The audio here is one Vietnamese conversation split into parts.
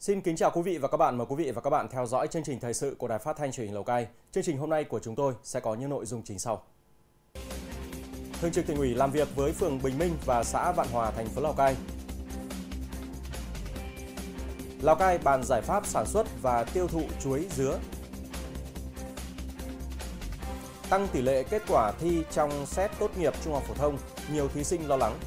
Xin kính chào quý vị và các bạn. Mời quý vị và các bạn theo dõi chương trình thời sự của Đài Phát thanh Truyền hình Lào Cai. Chương trình hôm nay của chúng tôi sẽ có những nội dung chính sau. Thường trực tỉnh ủy làm việc với phường Bình Minh và xã Vạn Hòa, thành phố Lào Cai. Lào Cai bàn giải pháp sản xuất và tiêu thụ chuối dứa. Tăng tỷ lệ kết quả thi trong xét tốt nghiệp trung học phổ thông, nhiều thí sinh lo lắng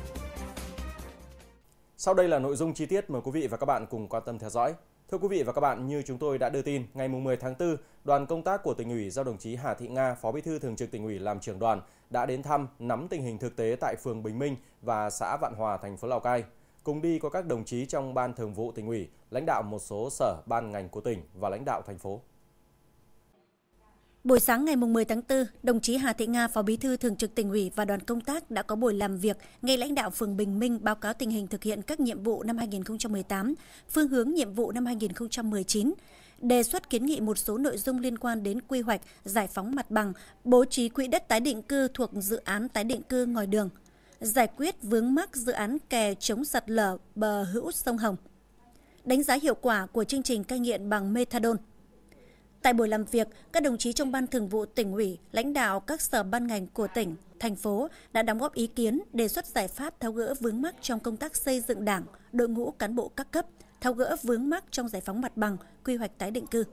sau đây là nội dung chi tiết mời quý vị và các bạn cùng quan tâm theo dõi. Thưa quý vị và các bạn, như chúng tôi đã đưa tin, ngày 10 tháng 4, đoàn công tác của tỉnh ủy do đồng chí Hà Thị Nga, Phó Bí thư Thường trực tỉnh ủy làm trưởng đoàn, đã đến thăm, nắm tình hình thực tế tại phường Bình Minh và xã Vạn Hòa, thành phố Lào Cai. Cùng đi có các đồng chí trong Ban Thường vụ tỉnh ủy, lãnh đạo một số sở, ban ngành của tỉnh và lãnh đạo thành phố. Buổi sáng ngày 10 tháng 4, đồng chí Hà Thị Nga, Phó Bí thư Thường trực tỉnh ủy và đoàn công tác đã có buổi làm việc nghe lãnh đạo phường Bình Minh báo cáo tình hình thực hiện các nhiệm vụ năm 2018, phương hướng nhiệm vụ năm 2019, đề xuất kiến nghị một số nội dung liên quan đến quy hoạch, giải phóng mặt bằng, bố trí quỹ đất tái định cư thuộc dự án tái định cư ngòi đường, giải quyết vướng mắc dự án kè chống sạt lở bờ hữu sông Hồng đánh giá hiệu quả của chương trình cai nghiện bằng methadone Tại buổi làm việc, các đồng chí trong Ban Thường vụ tỉnh ủy, lãnh đạo các sở ban ngành của tỉnh, thành phố đã đóng góp ý kiến, đề xuất giải pháp tháo gỡ vướng mắc trong công tác xây dựng đảng, đội ngũ cán bộ các cấp, tháo gỡ vướng mắc trong giải phóng mặt bằng, quy hoạch tái định cư.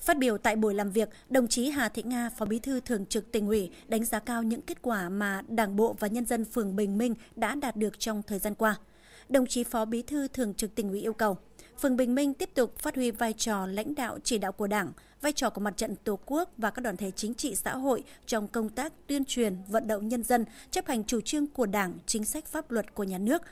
Phát biểu tại buổi làm việc, đồng chí Hà Thị Nga, Phó Bí thư Thường trực tỉnh ủy đánh giá cao những kết quả mà Đảng bộ và nhân dân phường Bình Minh đã đạt được trong thời gian qua. Đồng chí Phó Bí thư Thường trực tỉnh ủy yêu cầu Phường Bình Minh tiếp tục phát huy vai trò lãnh đạo chỉ đạo của Đảng, vai trò của mặt trận Tổ quốc và các đoàn thể chính trị xã hội trong công tác tuyên truyền, vận động nhân dân chấp hành chủ trương của Đảng, chính sách pháp luật của nhà nước.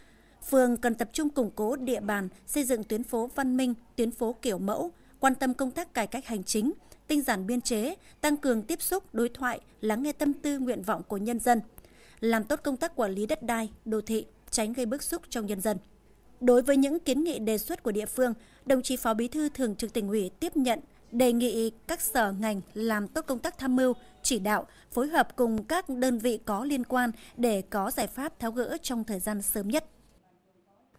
Phường cần tập trung củng cố địa bàn, xây dựng tuyến phố văn minh, tuyến phố kiểu mẫu, quan tâm công tác cải cách hành chính, tinh giản biên chế, tăng cường tiếp xúc, đối thoại, lắng nghe tâm tư nguyện vọng của nhân dân, làm tốt công tác quản lý đất đai, đô thị, tránh gây bức xúc trong nhân dân. Đối với những kiến nghị đề xuất của địa phương, đồng chí Phó Bí thư Thường trực tỉnh ủy tiếp nhận, đề nghị các sở ngành làm tốt công tác tham mưu, chỉ đạo, phối hợp cùng các đơn vị có liên quan để có giải pháp tháo gỡ trong thời gian sớm nhất.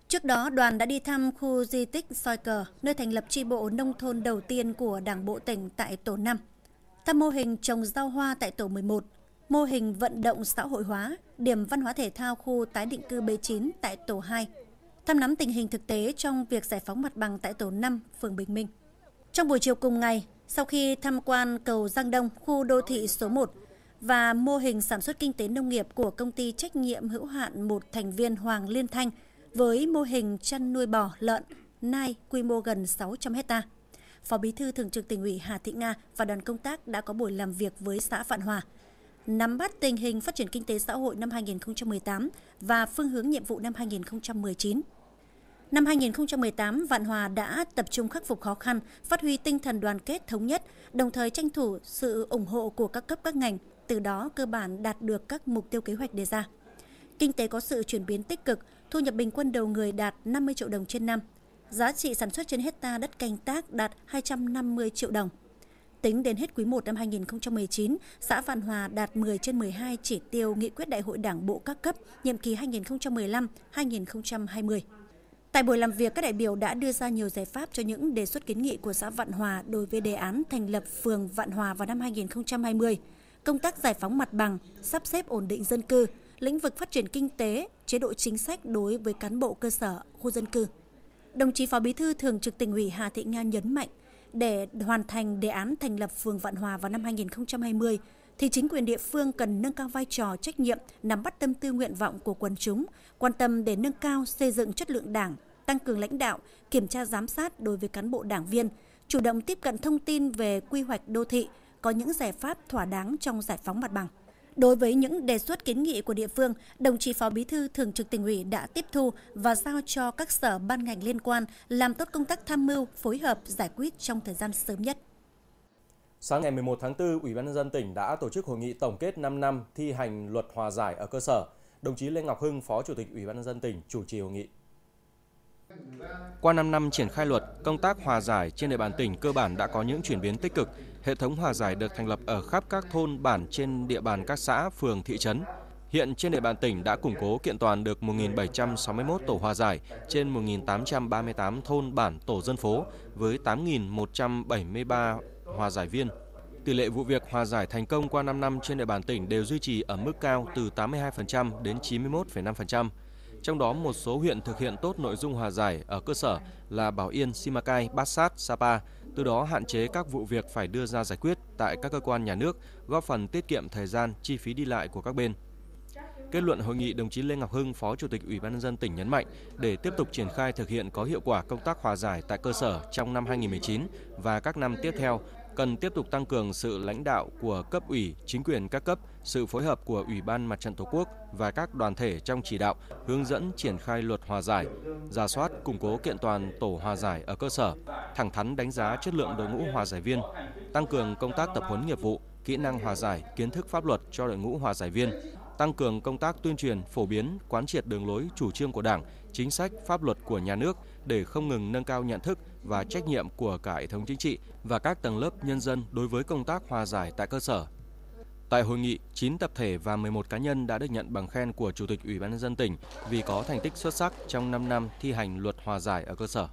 Trước đó, đoàn đã đi thăm khu di tích Soi Cờ, nơi thành lập tri bộ nông thôn đầu tiên của Đảng Bộ tỉnh tại Tổ 5. Thăm mô hình trồng rau hoa tại Tổ 11, mô hình vận động xã hội hóa, điểm văn hóa thể thao khu tái định cư B9 tại Tổ 2 thăm nắm tình hình thực tế trong việc giải phóng mặt bằng tại tổ 5, phường Bình Minh. Trong buổi chiều cùng ngày, sau khi tham quan cầu Giang Đông, khu đô thị số 1 và mô hình sản xuất kinh tế nông nghiệp của công ty trách nhiệm hữu hạn một thành viên Hoàng Liên Thanh với mô hình chăn nuôi bò, lợn, nai quy mô gần 600 hecta. Phó Bí thư Thường trực tỉnh ủy Hà Thị Nga và đoàn công tác đã có buổi làm việc với xã Phạn Hòa, nắm bắt tình hình phát triển kinh tế xã hội năm 2018 và phương hướng nhiệm vụ năm 2019. Năm 2018, Vạn Hòa đã tập trung khắc phục khó khăn, phát huy tinh thần đoàn kết thống nhất, đồng thời tranh thủ sự ủng hộ của các cấp các ngành, từ đó cơ bản đạt được các mục tiêu kế hoạch đề ra. Kinh tế có sự chuyển biến tích cực, thu nhập bình quân đầu người đạt 50 triệu đồng trên năm, giá trị sản xuất trên hecta đất canh tác đạt 250 triệu đồng. Tính đến hết quý 1 năm 2019, xã Vạn Hòa đạt 10 trên 12 chỉ tiêu nghị quyết đại hội đảng bộ các cấp nhiệm kỳ 2015-2020. Tại buổi làm việc, các đại biểu đã đưa ra nhiều giải pháp cho những đề xuất kiến nghị của xã Vạn Hòa đối với đề án thành lập phường Vạn Hòa vào năm 2020, công tác giải phóng mặt bằng, sắp xếp ổn định dân cư, lĩnh vực phát triển kinh tế, chế độ chính sách đối với cán bộ cơ sở, khu dân cư. Đồng chí Phó Bí thư Thường trực tỉnh ủy Hà Thị Nga nhấn mạnh, để hoàn thành đề án thành lập phường Vạn Hòa vào năm 2020, thì chính quyền địa phương cần nâng cao vai trò trách nhiệm, nắm bắt tâm tư nguyện vọng của quần chúng, quan tâm để nâng cao xây dựng chất lượng đảng, tăng cường lãnh đạo, kiểm tra giám sát đối với cán bộ đảng viên, chủ động tiếp cận thông tin về quy hoạch đô thị, có những giải pháp thỏa đáng trong giải phóng mặt bằng. Đối với những đề xuất kiến nghị của địa phương, đồng chí Phó Bí thư Thường trực tỉnh ủy đã tiếp thu và giao cho các sở ban ngành liên quan làm tốt công tác tham mưu, phối hợp giải quyết trong thời gian sớm nhất. Sáng ngày 11 tháng 4, Ủy ban nhân dân tỉnh đã tổ chức hội nghị tổng kết 5 năm thi hành luật hòa giải ở cơ sở. Đồng chí Lê Ngọc Hưng, Phó Chủ tịch Ủy ban nhân dân tỉnh chủ trì hội nghị. Qua 5 năm triển khai luật, công tác hòa giải trên địa bàn tỉnh cơ bản đã có những chuyển biến tích cực. Hệ thống hòa giải được thành lập ở khắp các thôn bản trên địa bàn các xã, phường, thị trấn. Hiện trên địa bàn tỉnh đã củng cố kiện toàn được 1.761 tổ hòa giải trên 1.838 thôn bản tổ dân phố với 8.173 hòa giải viên. Tỷ lệ vụ việc hòa giải thành công qua 5 năm trên địa bàn tỉnh đều duy trì ở mức cao từ 82% đến 91,5%. Trong đó một số huyện thực hiện tốt nội dung hòa giải ở cơ sở là Bảo Yên, Simacai, Bát Sát, Sapa, từ đó hạn chế các vụ việc phải đưa ra giải quyết tại các cơ quan nhà nước, góp phần tiết kiệm thời gian, chi phí đi lại của các bên. Kết luận hội nghị, đồng chí Lê Ngọc Hưng, Phó Chủ tịch Ủy ban nhân dân tỉnh nhấn mạnh để tiếp tục triển khai thực hiện có hiệu quả công tác hòa giải tại cơ sở trong năm 2019 và các năm tiếp theo cần tiếp tục tăng cường sự lãnh đạo của cấp ủy, chính quyền các cấp, sự phối hợp của Ủy ban Mặt trận Tổ quốc và các đoàn thể trong chỉ đạo, hướng dẫn triển khai luật hòa giải, giả soát, củng cố kiện toàn tổ hòa giải ở cơ sở, thẳng thắn đánh giá chất lượng đội ngũ hòa giải viên, tăng cường công tác tập huấn nghiệp vụ, kỹ năng hòa giải, kiến thức pháp luật cho đội ngũ hòa giải viên, tăng cường công tác tuyên truyền, phổ biến, quán triệt đường lối chủ trương của Đảng, chính sách, pháp luật của nhà nước – để không ngừng nâng cao nhận thức và trách nhiệm của cả hệ thống chính trị và các tầng lớp nhân dân đối với công tác hòa giải tại cơ sở. Tại hội nghị, 9 tập thể và 11 cá nhân đã được nhận bằng khen của Chủ tịch Ủy ban nhân dân tỉnh vì có thành tích xuất sắc trong 5 năm thi hành luật hòa giải ở cơ sở.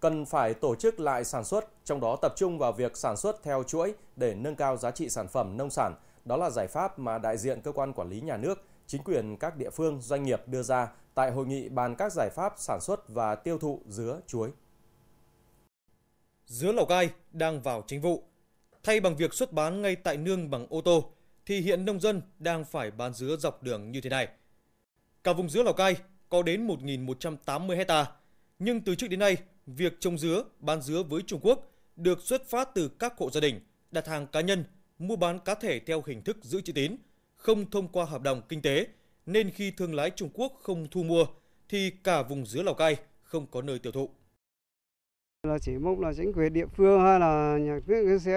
Cần phải tổ chức lại sản xuất, trong đó tập trung vào việc sản xuất theo chuỗi để nâng cao giá trị sản phẩm nông sản. Đó là giải pháp mà đại diện cơ quan quản lý nhà nước chính quyền các địa phương, doanh nghiệp đưa ra tại hội nghị bàn các giải pháp sản xuất và tiêu thụ dứa chuối. Dứa Lào Cai đang vào chính vụ. Thay bằng việc xuất bán ngay tại nương bằng ô tô, thì hiện nông dân đang phải bán dứa dọc đường như thế này. Cả vùng dứa Lào Cai có đến 1.180 hecta, nhưng từ trước đến nay, việc trồng dứa, bán dứa với Trung Quốc được xuất phát từ các hộ gia đình, đặt hàng cá nhân, mua bán cá thể theo hình thức giữ chữ tín – không thông qua hợp đồng kinh tế, nên khi thương lái Trung Quốc không thu mua thì cả vùng dứa Lào Cai không có nơi tiêu thụ. Là chỉ mong là chính quyền địa phương hay là nhà nước sẽ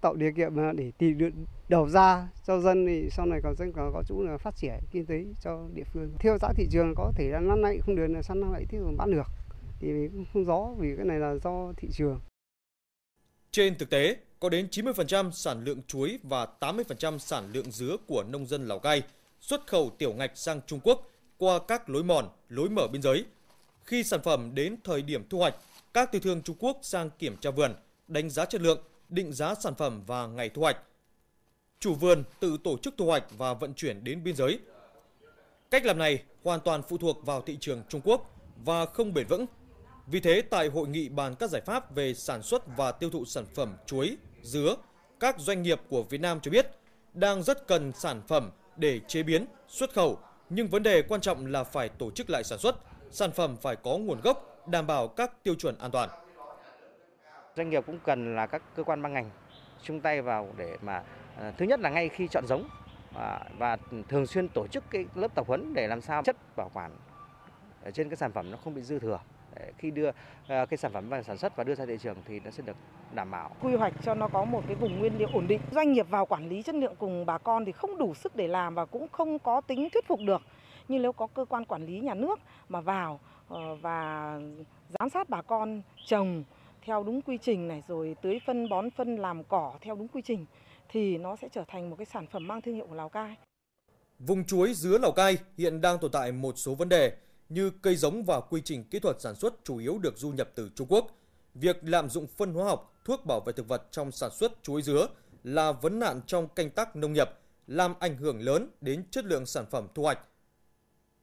tạo điều kiện để tìm được đầu ra cho dân thì sau này còn dân còn có chỗ là phát triển kinh tế cho địa phương. Theo giá thị trường có thể là năm nay không được, là sang năm lại thì bán được. Thì cũng không rõ vì cái này là do thị trường. Trên thực tế, có đến 90% sản lượng chuối và 80% sản lượng dứa của nông dân Lào Cai xuất khẩu tiểu ngạch sang Trung Quốc qua các lối mòn, lối mở biên giới. Khi sản phẩm đến thời điểm thu hoạch, các tiểu thương Trung Quốc sang kiểm tra vườn, đánh giá chất lượng, định giá sản phẩm và ngày thu hoạch. Chủ vườn tự tổ chức thu hoạch và vận chuyển đến biên giới. Cách làm này hoàn toàn phụ thuộc vào thị trường Trung Quốc và không bền vững vì thế, tại hội nghị bàn các giải pháp về sản xuất và tiêu thụ sản phẩm chuối, dứa, các doanh nghiệp của Việt Nam cho biết đang rất cần sản phẩm để chế biến, xuất khẩu, nhưng vấn đề quan trọng là phải tổ chức lại sản xuất, sản phẩm phải có nguồn gốc, đảm bảo các tiêu chuẩn an toàn. Doanh nghiệp cũng cần là các cơ quan ban ngành chung tay vào để mà ờ, thứ nhất là ngay khi chọn giống à, và thường xuyên tổ chức cái lớp tập huấn để làm sao chất bảo quản ở trên cái sản phẩm nó không bị dư thừa khi đưa à, cái sản phẩm vào sản xuất và đưa ra thị trường thì nó sẽ được đảm bảo. Quy hoạch cho nó có một cái vùng nguyên liệu ổn định. Doanh nghiệp vào quản lý chất lượng cùng bà con thì không đủ sức để làm và cũng không có tính thuyết phục được. Nhưng nếu có cơ quan quản lý nhà nước mà vào ờ, và giám sát bà con trồng theo đúng quy trình này rồi tưới phân bón phân làm cỏ theo đúng quy trình thì nó sẽ trở thành một cái sản phẩm mang thương hiệu của Lào Cai. Vùng chuối dứa Lào Cai hiện đang tồn tại một số vấn đề như cây giống và quy trình kỹ thuật sản xuất chủ yếu được du nhập từ Trung Quốc. Việc lạm dụng phân hóa học, thuốc bảo vệ thực vật trong sản xuất chuối dứa là vấn nạn trong canh tác nông nghiệp, làm ảnh hưởng lớn đến chất lượng sản phẩm thu hoạch.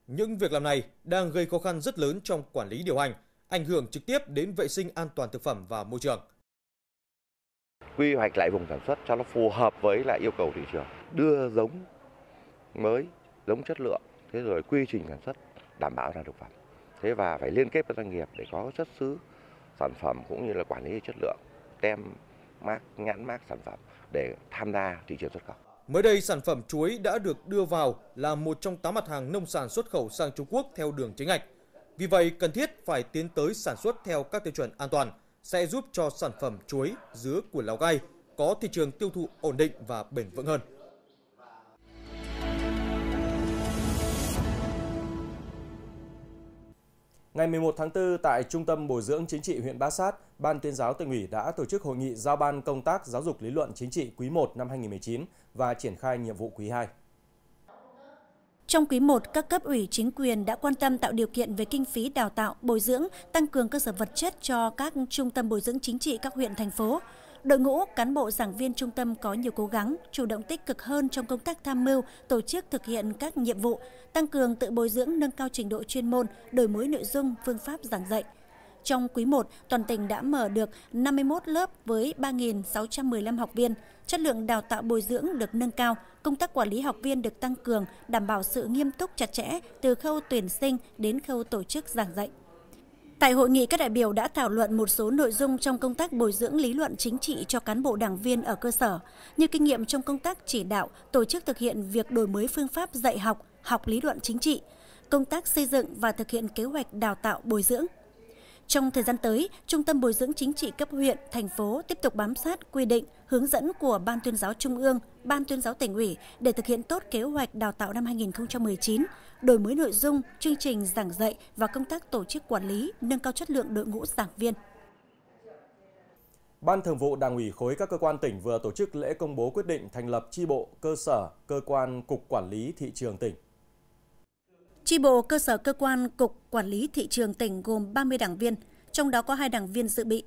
Những việc làm này đang gây khó khăn rất lớn trong quản lý điều hành, ảnh hưởng trực tiếp đến vệ sinh an toàn thực phẩm và môi trường quy hoạch lại vùng sản xuất cho nó phù hợp với lại yêu cầu thị trường đưa giống mới giống chất lượng thế rồi quy trình sản xuất đảm bảo ra thực phẩm thế và phải liên kết với doanh nghiệp để có xuất xứ sản phẩm cũng như là quản lý chất lượng tem mác nhãn mác sản phẩm để tham gia thị trường xuất khẩu Mới đây, sản phẩm chuối đã được đưa vào là một trong 8 mặt hàng nông sản xuất khẩu sang Trung Quốc theo đường chính ngạch. Vì vậy, cần thiết phải tiến tới sản xuất theo các tiêu chuẩn an toàn, sẽ giúp cho sản phẩm chuối, dứa của Lào Cai có thị trường tiêu thụ ổn định và bền vững hơn. Ngày 11 tháng 4 tại Trung tâm Bồi dưỡng Chính trị huyện Bá Sát, Ban tuyên giáo tỉnh ủy đã tổ chức hội nghị giao ban công tác giáo dục lý luận chính trị quý 1 năm 2019 và triển khai nhiệm vụ quý 2. Trong quý 1, các cấp ủy chính quyền đã quan tâm tạo điều kiện về kinh phí đào tạo, bồi dưỡng, tăng cường cơ sở vật chất cho các trung tâm bồi dưỡng chính trị các huyện, thành phố. Đội ngũ cán bộ giảng viên trung tâm có nhiều cố gắng, chủ động tích cực hơn trong công tác tham mưu, tổ chức thực hiện các nhiệm vụ, tăng cường tự bồi dưỡng nâng cao trình độ chuyên môn, đổi mới nội dung, phương pháp giảng dạy. Trong quý 1, toàn tỉnh đã mở được 51 lớp với 3.615 học viên. Chất lượng đào tạo bồi dưỡng được nâng cao, công tác quản lý học viên được tăng cường, đảm bảo sự nghiêm túc chặt chẽ từ khâu tuyển sinh đến khâu tổ chức giảng dạy. Tại hội nghị, các đại biểu đã thảo luận một số nội dung trong công tác bồi dưỡng lý luận chính trị cho cán bộ đảng viên ở cơ sở, như kinh nghiệm trong công tác chỉ đạo, tổ chức thực hiện việc đổi mới phương pháp dạy học, học lý luận chính trị, công tác xây dựng và thực hiện kế hoạch đào tạo bồi dưỡng, trong thời gian tới, Trung tâm Bồi dưỡng Chính trị cấp huyện, thành phố tiếp tục bám sát quy định, hướng dẫn của Ban tuyên giáo Trung ương, Ban tuyên giáo tỉnh ủy để thực hiện tốt kế hoạch đào tạo năm 2019, đổi mới nội dung, chương trình giảng dạy và công tác tổ chức quản lý, nâng cao chất lượng đội ngũ giảng viên. Ban Thường vụ Đảng ủy khối các cơ quan tỉnh vừa tổ chức lễ công bố quyết định thành lập chi bộ cơ sở cơ quan cục quản lý thị trường tỉnh. Chi bộ cơ sở cơ quan Cục Quản lý Thị trường tỉnh gồm 30 đảng viên, trong đó có hai đảng viên dự bị.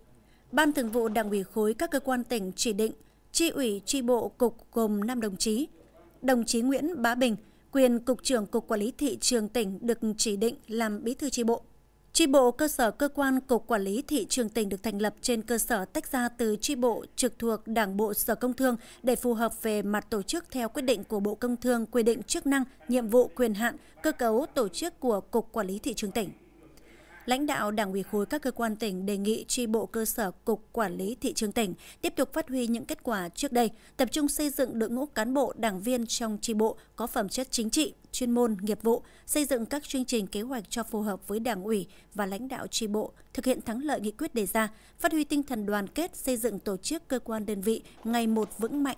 Ban thường vụ Đảng ủy khối các cơ quan tỉnh chỉ định chi ủy chi bộ cục gồm 5 đồng chí. Đồng chí Nguyễn Bá Bình, quyền Cục trưởng Cục Quản lý Thị trường tỉnh được chỉ định làm bí thư chi bộ. Tri bộ cơ sở cơ quan Cục Quản lý Thị trường tỉnh được thành lập trên cơ sở tách ra từ tri bộ trực thuộc Đảng Bộ Sở Công Thương để phù hợp về mặt tổ chức theo quyết định của Bộ Công Thương quy định chức năng, nhiệm vụ, quyền hạn, cơ cấu tổ chức của Cục Quản lý Thị trường tỉnh lãnh đạo Đảng ủy khối các cơ quan tỉnh đề nghị tri bộ cơ sở Cục Quản lý Thị trường tỉnh tiếp tục phát huy những kết quả trước đây, tập trung xây dựng đội ngũ cán bộ, đảng viên trong tri bộ có phẩm chất chính trị, chuyên môn, nghiệp vụ, xây dựng các chương trình kế hoạch cho phù hợp với Đảng ủy và lãnh đạo tri bộ, thực hiện thắng lợi nghị quyết đề ra, phát huy tinh thần đoàn kết, xây dựng tổ chức cơ quan đơn vị ngày một vững mạnh,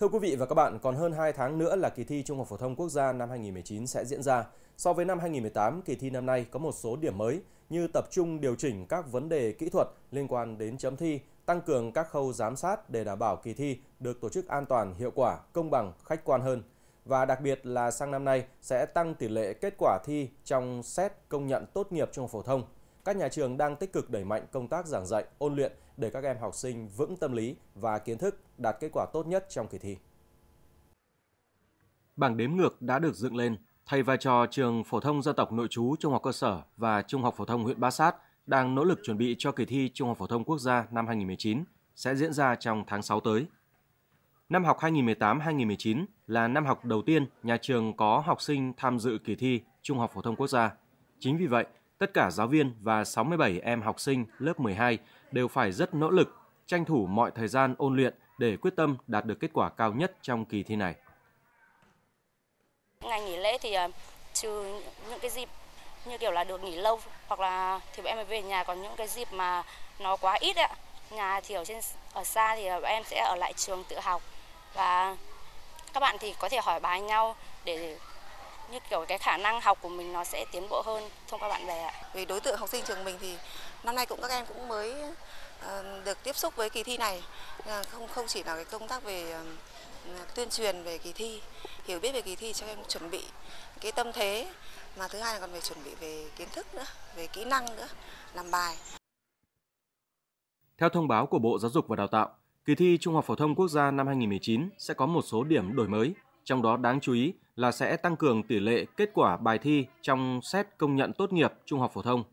Thưa quý vị và các bạn, còn hơn 2 tháng nữa là kỳ thi Trung học phổ thông quốc gia năm 2019 sẽ diễn ra. So với năm 2018, kỳ thi năm nay có một số điểm mới như tập trung điều chỉnh các vấn đề kỹ thuật liên quan đến chấm thi, tăng cường các khâu giám sát để đảm bảo kỳ thi được tổ chức an toàn, hiệu quả, công bằng, khách quan hơn. Và đặc biệt là sang năm nay sẽ tăng tỷ lệ kết quả thi trong xét công nhận tốt nghiệp trung học phổ thông. Các nhà trường đang tích cực đẩy mạnh công tác giảng dạy, ôn luyện để các em học sinh vững tâm lý và kiến thức đạt kết quả tốt nhất trong kỳ thi. Bảng đếm ngược đã được dựng lên. Thầy và trò trường phổ thông dân tộc nội trú Trung học cơ sở và Trung học phổ thông huyện Ba Sát đang nỗ lực chuẩn bị cho kỳ thi Trung học phổ thông quốc gia năm 2019 sẽ diễn ra trong tháng 6 tới. Năm học 2018-2019 là năm học đầu tiên nhà trường có học sinh tham dự kỳ thi Trung học phổ thông quốc gia. Chính vì vậy, Tất cả giáo viên và 67 em học sinh lớp 12 đều phải rất nỗ lực, tranh thủ mọi thời gian ôn luyện để quyết tâm đạt được kết quả cao nhất trong kỳ thi này. Ngày nghỉ lễ thì ờ, trừ những cái dịp như kiểu là được nghỉ lâu hoặc là thì bọn em mới về nhà còn những cái dịp mà nó quá ít ạ nhà thì ở trên ở xa thì bọn em sẽ ở lại trường tự học và các bạn thì có thể hỏi bài nhau để như kiểu cái khả năng học của mình nó sẽ tiến bộ hơn thông qua bạn bè ạ. Vì đối tượng học sinh trường mình thì năm nay cũng các em cũng mới ờ, được tiếp xúc với kỳ thi này không không chỉ là cái công tác về ờ, tuyên truyền về kỳ thi hiểu biết về kỳ thi cho em chuẩn bị cái tâm thế mà thứ hai là còn về chuẩn bị về kiến thức nữa về kỹ năng nữa làm bài theo thông báo của Bộ Giáo dục và Đào tạo kỳ thi Trung học phổ thông quốc gia năm 2019 sẽ có một số điểm đổi mới trong đó đáng chú ý là sẽ tăng cường tỷ lệ kết quả bài thi trong xét công nhận tốt nghiệp trung học phổ thông.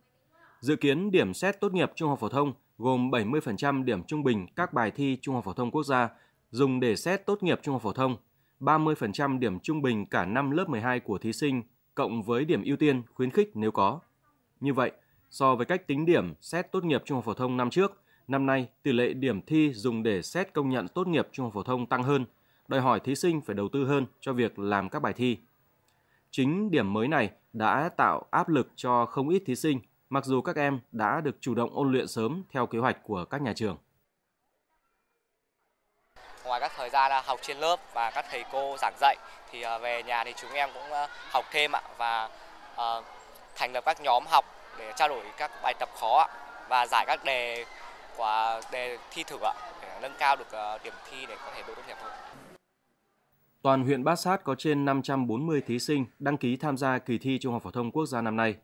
Dự kiến điểm xét tốt nghiệp trung học phổ thông gồm 70% điểm trung bình các bài thi trung học phổ thông quốc gia dùng để xét tốt nghiệp trung học phổ thông, 30% điểm trung bình cả năm lớp 12 của thí sinh cộng với điểm ưu tiên khuyến khích nếu có. Như vậy, so với cách tính điểm xét tốt nghiệp trung học phổ thông năm trước, năm nay tỷ lệ điểm thi dùng để xét công nhận tốt nghiệp trung học phổ thông tăng hơn đòi hỏi thí sinh phải đầu tư hơn cho việc làm các bài thi. Chính điểm mới này đã tạo áp lực cho không ít thí sinh, mặc dù các em đã được chủ động ôn luyện sớm theo kế hoạch của các nhà trường. Ngoài các thời gian à, học trên lớp và các thầy cô giảng dạy thì à, về nhà thì chúng em cũng à, học thêm ạ và thành lập các nhóm học để trao đổi các bài tập khó và giải các đề của đề thi thử ạ để nâng cao được điểm thi để có thể đỗ tốt nghiệp hơn. Toàn huyện Bát Sát có trên 540 thí sinh đăng ký tham gia kỳ thi Trung học phổ thông quốc gia năm nay.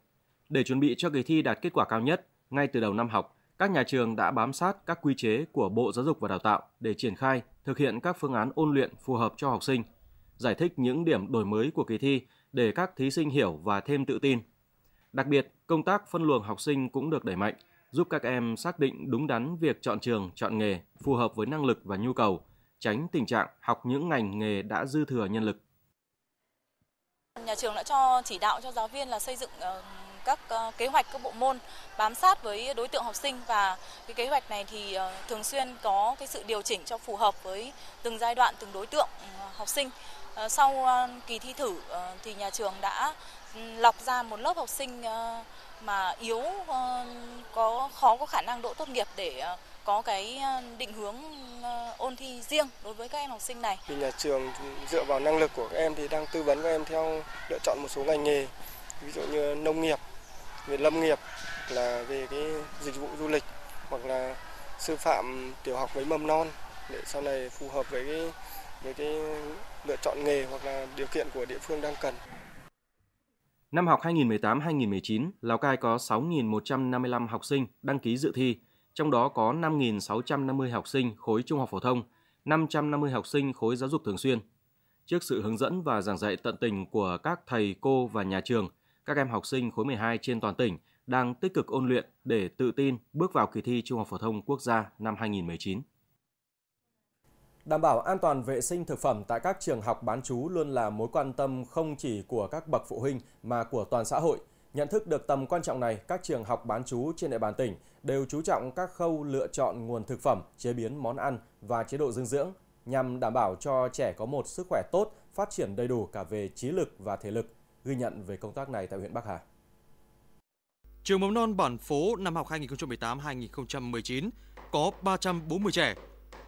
Để chuẩn bị cho kỳ thi đạt kết quả cao nhất, ngay từ đầu năm học, các nhà trường đã bám sát các quy chế của Bộ Giáo dục và Đào tạo để triển khai, thực hiện các phương án ôn luyện phù hợp cho học sinh, giải thích những điểm đổi mới của kỳ thi để các thí sinh hiểu và thêm tự tin. Đặc biệt, công tác phân luồng học sinh cũng được đẩy mạnh, giúp các em xác định đúng đắn việc chọn trường, chọn nghề phù hợp với năng lực và nhu cầu, tránh tình trạng học những ngành nghề đã dư thừa nhân lực. Nhà trường đã cho chỉ đạo cho giáo viên là xây dựng ờ, các ờ, kế hoạch các bộ môn bám sát với đối tượng học sinh và cái kế hoạch này thì ờ, thường xuyên có cái sự điều chỉnh cho phù hợp với từng giai đoạn từng đối tượng ừ, học sinh. Sau kỳ thi thử thì nhà trường đã ừ, lọc ra một lớp học sinh mà yếu có khó có khả năng đỗ tốt nghiệp để có cái ờ, định hướng ờ, ôn thi riêng đối với các em học sinh này. Thì nhà trường dựa vào năng lực của các em thì đang tư vấn các em theo lựa chọn một số ngành nghề, ví dụ như nông nghiệp, về lâm nghiệp là về cái dịch vụ du lịch hoặc là sư phạm tiểu học với mầm non để sau này phù hợp với cái với cái lựa chọn nghề hoặc là điều kiện của địa phương đang cần. Năm học 2018-2019, Lào Cai có 6.155 học sinh đăng ký dự thi, trong đó có 5.650 học sinh khối trung học phổ thông, 550 học sinh khối giáo dục thường xuyên. Trước sự hướng dẫn và giảng dạy tận tình của các thầy, cô và nhà trường, các em học sinh khối 12 trên toàn tỉnh đang tích cực ôn luyện để tự tin bước vào kỳ thi Trung học phổ thông quốc gia năm 2019. Đảm bảo an toàn vệ sinh thực phẩm tại các trường học bán chú luôn là mối quan tâm không chỉ của các bậc phụ huynh mà của toàn xã hội – Nhận thức được tầm quan trọng này, các trường học bán chú trên địa bàn tỉnh đều chú trọng các khâu lựa chọn nguồn thực phẩm, chế biến món ăn và chế độ dinh dưỡng nhằm đảm bảo cho trẻ có một sức khỏe tốt, phát triển đầy đủ cả về trí lực và thể lực, ghi nhận về công tác này tại huyện Bắc Hà. Trường mầm non bản phố năm học 2018-2019 có 340 trẻ.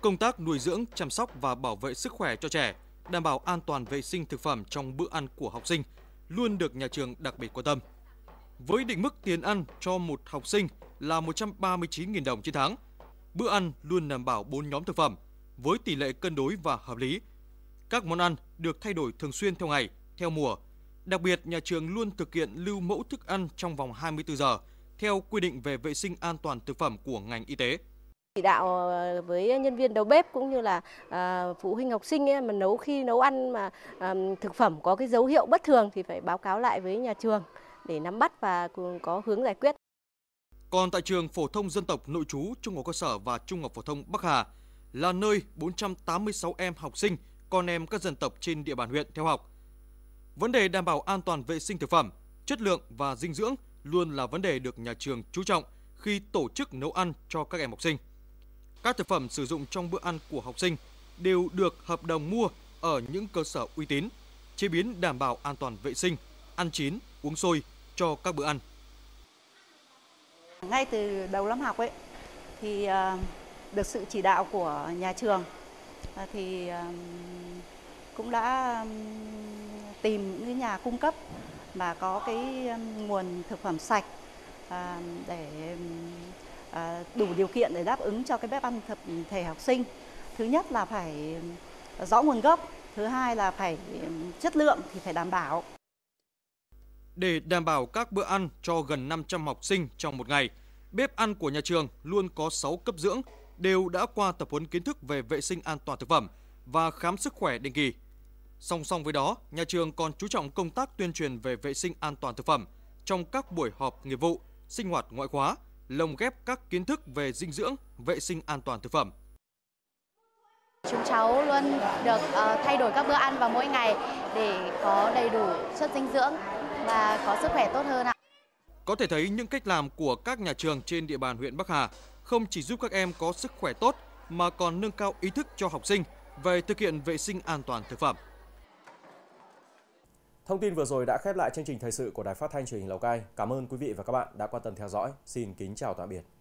Công tác nuôi dưỡng, chăm sóc và bảo vệ sức khỏe cho trẻ, đảm bảo an toàn vệ sinh thực phẩm trong bữa ăn của học sinh luôn được nhà trường đặc biệt quan tâm với định mức tiền ăn cho một học sinh là 139.000 đồng trên tháng. Bữa ăn luôn đảm bảo 4 nhóm thực phẩm với tỷ lệ cân đối và hợp lý. Các món ăn được thay đổi thường xuyên theo ngày, theo mùa. Đặc biệt, nhà trường luôn thực hiện lưu mẫu thức ăn trong vòng 24 giờ theo quy định về vệ sinh an toàn thực phẩm của ngành y tế chỉ đạo ờ, với nhân viên đầu bếp cũng như là ờ, phụ huynh học sinh ấy, mà nấu khi nấu ăn mà thực phẩm có cái dấu hiệu bất thường thì phải báo cáo lại với nhà trường để nắm bắt và có hướng giải quyết. Còn tại trường phổ thông dân tộc nội trú Trung học cơ sở và Trung học phổ thông Bắc Hà là nơi 486 em học sinh, con em các dân tộc trên địa bàn huyện theo học. Vấn đề đảm bảo an toàn vệ sinh thực phẩm, chất lượng và dinh dưỡng luôn là vấn đề được nhà trường chú trọng khi tổ chức nấu ăn cho các em học sinh. Các thực phẩm sử dụng trong bữa ăn của học sinh đều được hợp đồng mua ở những cơ sở uy tín, chế biến đảm bảo an toàn vệ sinh, ăn chín, uống sôi, cho các bữa ăn. Ngay từ đầu năm học ấy thì ờ, được sự chỉ đạo của nhà trường ờ, thì ờ, cũng đã tìm những nhà cung cấp mà có cái nguồn thực phẩm sạch để đủ điều kiện để đáp ứng cho cái bếp ăn tập thể học sinh. Thứ nhất là phải rõ nguồn gốc, thứ hai là phải chất lượng thì phải đảm bảo để đảm bảo các bữa ăn cho gần 500 học sinh trong một ngày. Bếp ăn của nhà trường luôn có 6 cấp dưỡng, đều đã qua tập huấn kiến thức về vệ sinh an toàn thực phẩm và khám sức khỏe định kỳ. Song song với đó, nhà trường còn chú trọng công tác tuyên truyền về vệ sinh an toàn thực phẩm trong các buổi họp nghiệp vụ, sinh hoạt ngoại khóa, lồng ghép các kiến thức về dinh dưỡng, vệ sinh an toàn thực phẩm. Chúng cháu luôn được ờ, thay đổi các bữa ăn vào mỗi ngày để có đầy đủ chất dinh dưỡng và có sức khỏe tốt hơn ạ. Có thể thấy những cách làm của các nhà trường trên địa bàn huyện Bắc Hà không chỉ giúp các em có sức khỏe tốt mà còn nâng cao ý thức cho học sinh về thực hiện vệ sinh an toàn thực phẩm. Thông tin vừa rồi đã khép lại chương trình thời sự của Đài Phát thanh truyền hình Lào Cai. Cảm ơn quý vị và các bạn đã quan tâm theo dõi. Xin kính chào tạm biệt.